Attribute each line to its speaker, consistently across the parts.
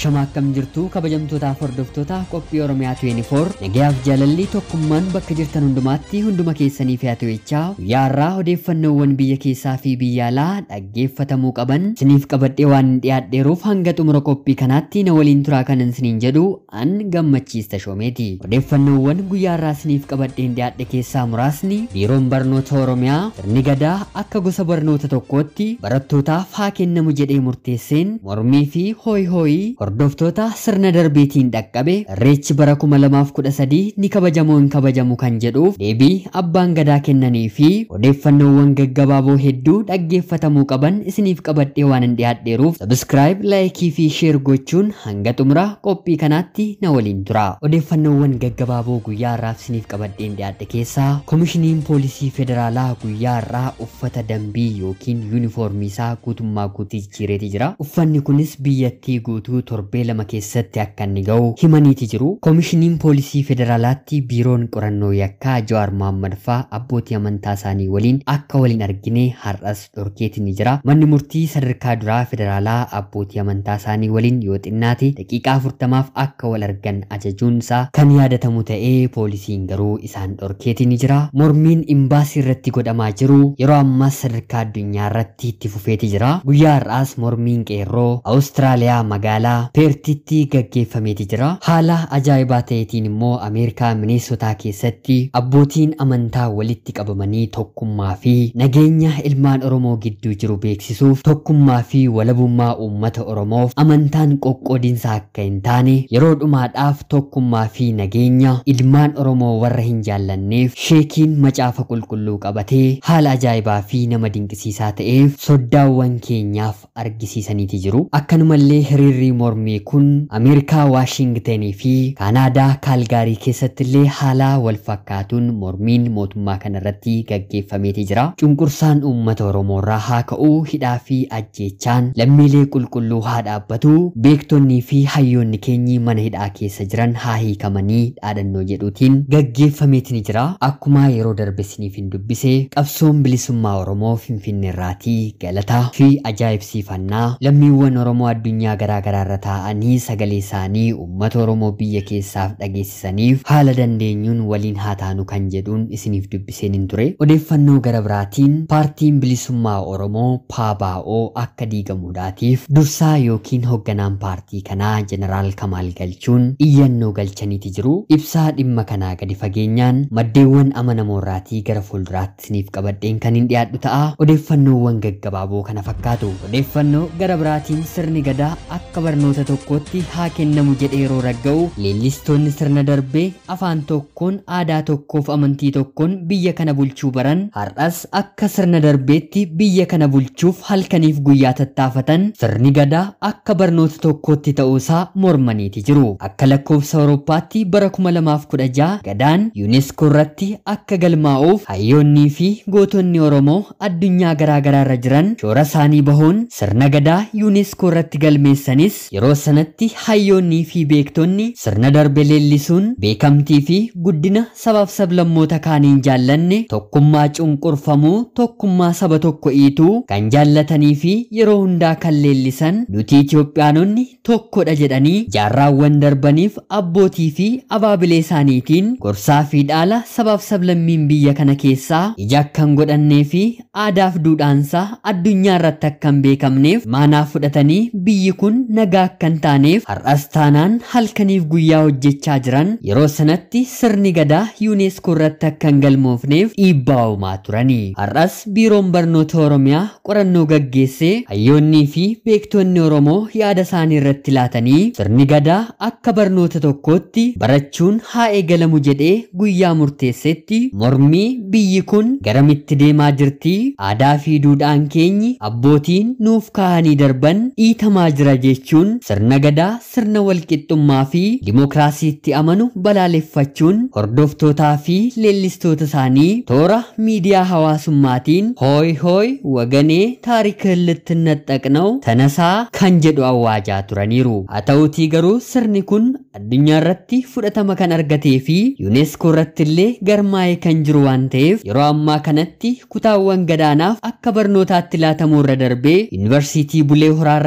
Speaker 1: Shama akkam jirtu kabajamtootaaf hordoftoota qophii Oromiyaa 24 nagayaaf jaalalli tokkummaan bakka jirtan hundumaatti hunduma keessaniif guyyaa irraa odeeffannoowwan biyya keessaa fi biyya alaa dhaggeeffatamuu qaban siniif qabadhee waan dhiyaadheeruuf hanga xumura qophii kanaatti na waliin turaa kanan siniin jedhu an gammachiista shoomeeti. Odeeffannoowwan guyyaa irraa siniif qabadheen dhiyaadhe keessaa muraasni biiroon barnoota Oromiyaa sirni gadaa akka gosa barnoota tokkootti barattootaaf haa kennamu jedhee murteesseen mormii fi hooyi Hordoftoota sirna darbeetiin dhaqqabe irreechi bara 2013 ni kabajamoo hin kabajamu kan jedhuuf deebii abbaan gadaa kennanii fi odeeffannoowwan gaggabaaboo hedduu dhaggeeffatamuu qaban isiniif qabadhee waan hin dhiyaadheeruuf sabiskiraayib laayikii fi sheer gochuun hanga xumura qophii kanaatti na waliin tura. Odeeffannoowwan gaggabaaboo guyyaa har'aaf isiniif qabadhee hin dhiyaadhe keessaa koomishiniin poolisii federaalaa guyyaa irraa uffata dambii yookiin yuunifoormii isaa guutummaa guutii jijjiireeti jira. Uffanni kunis biyyattii guutuu torbee lama keessatti akka inni ga'u himaniiti jiru. Koomishiniin poolisii federaalaatti biiroon qorannoo yakkaa Jawaar Mohaammed fa'aa abbootii amantaa isaanii waliin akka waliin argine har'as dhorkeetti ni jira. Manni murtii sadarkaa duraa federaalaa abbootii amantaa isaanii waliin yoo xinnaati daqiiqaa afurtamaaf akka wal argan ajajuun isaa kan yaadatamu ta'ee poolisiin garuu isaan dhorkeetti ni jira. Mormiin imbaasii irratti godhamaa jiru yeroo ammaas sadarkaa addunyaa irratti itti fufeeti jira. Guyyaa har'aas mormiin qeerroo Awustiraaliyaa magaalaa Peertitti gaggeeffameeti jira. Haala ajaa'ibaa ta'eetiin immoo Ameerikaa minesotaa keessatti abbootiin amantaa walitti qabamanii tokkummaa fi nageenya ilmaan Oromoo gidduu jiru beeksisuuf tokkummaa fi walabummaa uummata Oromoof amantaan qoqqoodinsa akka hin taane yeroo dhumaadhaaf tokkummaa fi nageenya ilmaan Oromoo warra hin jaallanneef sheekiin macaafa qulqulluu qabatee haala ajaa'ibaa fi nama dinqisiisaa ta'eef soddaawwan keenyaaf argisiisaniiti jiru. Akkanumallee hiriirri mormii kun Ameerikaa Waashingtenii fi Kaanaadaa Kaalgaarii keessattillee haala walfakkaatuun mormiin mootummaa kanarratti gaggeeffameeti jira. Cunqursaan uummata irraa haa ka'uu hidhaa fi ajjeechaan lammiilee qulqulluu haa dhaabbatu beektonnii fi hayyoonni keenyi mana hidhaa keessa jiran haa hiikamanii dhaadhannoo jedhuutiin gaggeeffameeti jira. Akkuma yeroo darbe siniif hin dubbise qabsoon bilisummaa Oromoo Finfinneerraatii galataa fi ajaa'ibsiifannaa lammiiwwan Oromoo addunyaa garaa irratti ta'anii sagalee isaanii uummata Oromoo biyya keessaaf dhageessisaniif haala dandeenyuun waliin haataanu kan jedhuun isiniif dubbiseen hin ture. Odeeffannoo gara biraatiin paartiin bilisummaa Oromoo paabaa'oo akka diigamuudhaatiif dursaa yookiin hoogganaan paartii kanaa Jeneraal Kamaal Galchuun iyyannoo galchaniiti jiru. Ibsaa dhimma kanaa gadi fageenyaan maddeewwan amanamoorraatii gara fuulduraatti isiniif qabadheen kan hin dhiyaadhu ta'a. Odeeffannoowwan gaggabaaboo kana fakkaatu odeeffannoo gara biraatiin sirni gadaa akka barnoota tokkotti haa kennamu jedhee yeroo ragga'u leellistoonni sirna darbee afaan tokkoon aadaa tokkoof amantii tokkoon biyya kana bulchuu baran har'as akka sirna darbeetti biyya kana bulchuuf halkaniif guyyaa tattaafatan sirni gadaa akka barnoota tokkootti ta'uusaa mormaniiti jiru akka lakkoofsa awurooppaatti bara 2016 gadaan yuuneeskoo irratti akka galmaa'uuf hayyoonnii fi gootonni oromoo addunyaa garaa garaa irra jiran shoora isaanii bahuun sirna gadaa yuuneeskoo irratti galmeessanis Yeroo sanatti hayyoonnii fi beektonni sirna darbe leellisuun beekamtii fi guddina sabaaf sablammoota kaaniin jaallanne tokkummaa cunqurfamuu tokkummaa saba tokko iituu kan jaallatanii fi yeroo hundaa kan leellisan dutii Itoophiyaanonni tokkodha jedhanii jaarraawwan darbaniif abbootii fi abaabilee isaaniitiin gorsaa fi dhaala sabaaf sablammiin biyya kana keessaa ija akkan godhannee fi aadaaf isaa addunyaa irratti akkan beekamneef maanaa fudhatanii biyyi kun nagaa akka hin taaneef har'as taanaan halkaniif guyyaa hojjechaa jiran yeroo sanatti sirni gadaa yuuneeskoo irratti akka hin galmoofneef dhiibbaa'umaa turani. Har'as biiroon barnoota Oromiyaa qorannoo gaggeessee hayyoonnii fi beektonni Oromoo yaada isaanii irratti laatanii sirni gadaa akka barnoota tokkootti barachuun haa galamu jedhee guyyaa murteessetti mormii biyyi kun garamitti deemaa jirti aadaa fi duudhaan keenyi abbootiin nuuf ka'anii darban dhiitamaa jira jechuun sirna gadaa, sirna walqixxummaa fi dimookiraasiitti amanu balaaleffachuun hordoftootaa fi leellistoota isaanii toora miidiyaa hawaasummaatiin hooy hooy waganee taarik hilittin naxxaqna'u tanasaa kan jedhu awwaajaa turaniiru. Haa ta'utii garuu sirni kun addunyaa irratti fudhatama kan argatee fi yuuneskoo irratti illee garmaa'ee kan jiru waan ta'eef yeroo ammaa kanatti kutaawwan gadaanaaf akka barnootaatti laatamuu irra darbee yuunivarsiitii Bulee Horaa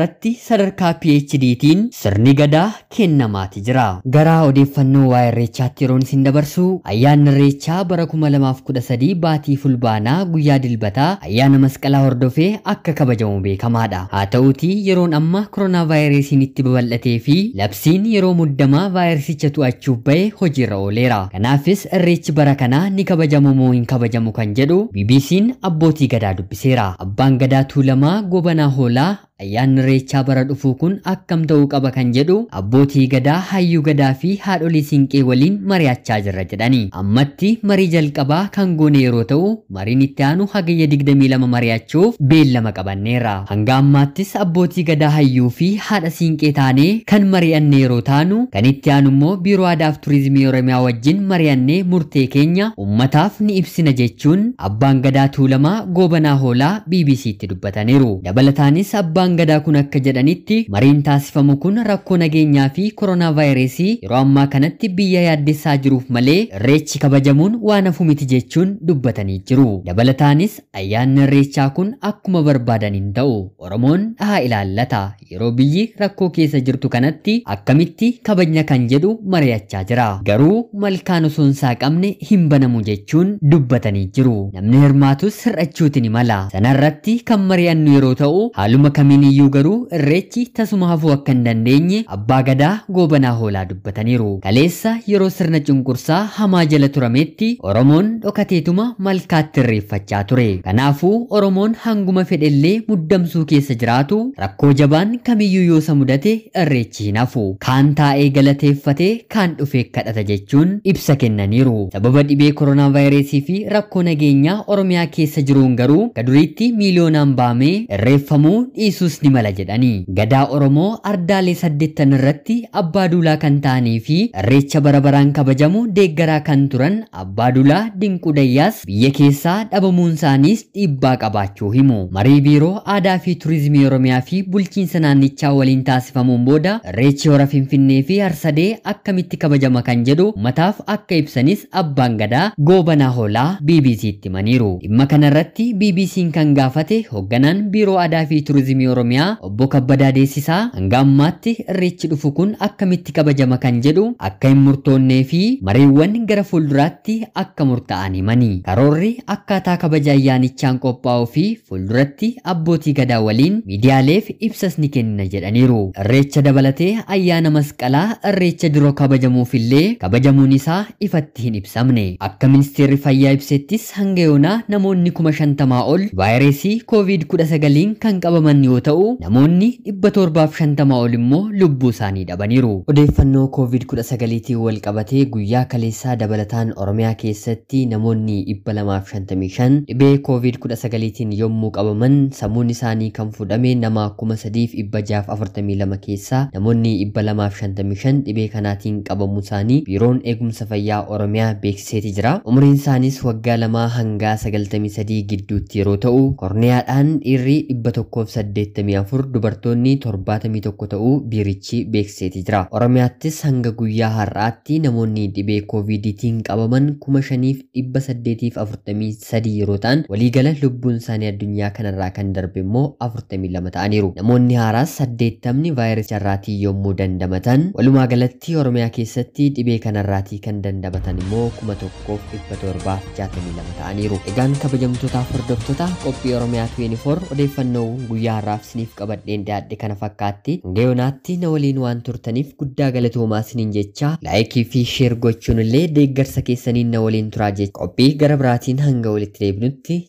Speaker 1: sadarkaa PhD sadiitiin sirni gadaa kennamaati jira. Gara odeeffannoo waa irreechaatti yeroon isin dabarsu ayyaanni irreechaa bara 2013 baatii fulbaanaa guyyaa dilbataa ayyaana masqalaa hordofee akka kabajamu beekamaadha. Haa ta'uutii yeroon amma koronaa vaayirasiin itti babal'atee fi labsiin yeroo muddamaa vaayirasicha tu'achuuf ba'ee hojiirra ooleera. Kanaafis irreechi bara kanaa ni kabajama moo hin kabajamu kan jedhu BBC'n abbootii gadaa dubbiseera. Abbaan gadaa Tuulamaa Gobanaa Hoolaa Ayyaanni Irreechaa bara dhufuu kun akkam ta'uu qaba kan jedhu abbootii gadaa, hayyuu gadaa fi haadholii siinqee waliin mari'achaa jirra jedhani. Ammatti marii jalqabaa kan goone yeroo ta'u, mariin itti aanu hagayya 22 mari'achuuf beellama qabanneera. Hanga ammaattis abbootii gadaa, hayyuu fi haadha siinqee taanee kan mari'anne yeroo taanu, kan itti aanu immoo biiroo aadaaf turizimii Oromiyaa wajjin mari'annee murtee keenya ummataaf ni ibsina jechuun abbaan gadaa Tuulamaa Goobanaa Hoolaa BBC'tti dubbataniiru. Dabalataanis abbaan waan gadaa kun akka jedhanitti mariin taasifamu kun rakkoo nageenyaa fi koronaa vaayirasii yeroo ammaa kanatti biyya yaaddessaa jiruuf malee irreechi kabajamuun waan hafu jechuun dubbatanii jiru. Dabalataanis ayyaanni irreechaa kun akkuma barbaadaniin ta'u Oromoon dhahaa ilaallata yeroo biyyi rakkoo keessa jirtu kanatti akkamitti kabajna kan jedhu mari'achaa jira. Garuu malkaan osoo hin saaqamne hin banamu jechuun dubbatanii jiru. Namni hirmaatus hir'achuuti mala. Sanarratti kan mari'annu yeroo ta'u haaluma kamii Kamiin iyyuu garuu irreechi tasuma hafuu akka hin dandeenye abbaa gadaa goobanaa hoolaa dubbataniiru. Kaleessa yeroo sirna cunqursaa hamaa jala turametti Oromoon dhokateetuma malkaatti irreeffachaa ture. Kanaafuu Oromoon hanguma fedhellee muddamsuu keessa jiraatu rakkoo jabaan kamiyyuu yoosa mudate irreechi hin hafu. Kaan taa'ee galateeffate kaan dhufee kadhata jechuun ibsa kennaniiru. Sababa dhibee koronaa vaayirasii fi rakkoo nageenyaa Oromiyaa keessa jiruun garuu gaduriitti miiliyoonaan baamee irreeffamuu gadaa oromoo ardaalee saddeettan irratti abbaa duulaa kan ta'anii fi bara barabaraan kabajamu deeggaraa kan turan abbaa duulaa dinqudayyaas biyya keessaa dhabamuun isaaniis dhiibbaa qabaachuu himu marii biiroo aadaa fi turizimii oromiyaa fi bulchiinsa naannichaa waliin taasifamuun booda irreechi hora finfinnee fi harsadee akkamitti kabajama kan jedhu mataaf akka ibsanis abbaan gadaa goobanaa hoolaa bbc'tti maniiru dhimma kanarratti bbc'n kan gaafate hoogganaan biiroo aadaa fi Oromiyaa obbo Kabbadaa Deessisaa ammaatti irreechi dhufu kun akkamitti kabajama kan jedhu akka hin murtoonnee fi mareewwan gara fuulduraatti akka murtaa'an himanii karoorri akkaataa kabaja ayyaanichaan qophaa'uu fi fuulduratti abbootii gadaa waliin miidiyaaleef ibsas ni kenna jedhaniiru. Irreecha dabalatee ayyaana masqalaa irreecha duroo kabajamuuf illee kabajamuun isaa ifatti hin ibsamne. Akka ministeerri fayyaa ibsettis hanga yoonaa namoonni kuma ol vaayirasii koovid 19 kan qabaman ta'u namoonni dhibba torbaaf shantamaa ol immoo lubbuu isaanii dhabaniiru. Odeeffannoo COVID-19tiin wal qabatee guyyaa kaleessaa dabalataan Oromiyaa keessatti namoonni dhibba lamaaf shan dhibee COVID-19tiin yommuu qabaman sammuun isaanii kan fudhame nama kuma sadiif dhibba jaaf lama keessaa namoonni dhibba lamaaf shan dhibee kanaatiin qabamuu isaanii biiroon eegumsa fayyaa Oromiyaa beeksiseeti jira. Umriin isaanis waggaa lamaa hanga sagaltamii gidduutti yeroo ta'u korneyaadhaan dhiirri dhibba tokkoof dubartoonni dubartoonni tokko ta'uu biirichi beekseeti jira. Oromiyaattis hanga guyyaa har'aatti namoonni dhibee koovidiitiin qabaman 5843 yeroo ta'an waliigala lubbuun isaanii addunyaa kanarraa kan darbe immoo 42 ta'aniiru. Namoonni haaraas saddeettamni vaayirasii carraatii yommuu dandamatan walumaa galatti Oromiyaa keessatti dhibee kanarraatii kan dandamatan immoo 1762 ta'aniiru. Egaan kabajamtootaaf hordoftoota qophii Oromiyaa 24 odeeffannoo guyyaa har'aaf gaafataaf siniif qabadheen daadhe kana fakkaatti hanga hundeeyonaatti na waliin waan turtaniif guddaa galatoomaa siniin jecha laayikii fi sheer gochuun illee deeggarsa keessaniin na waliin turaa jecha qophii gara biraatiin hanga walitti deebinutti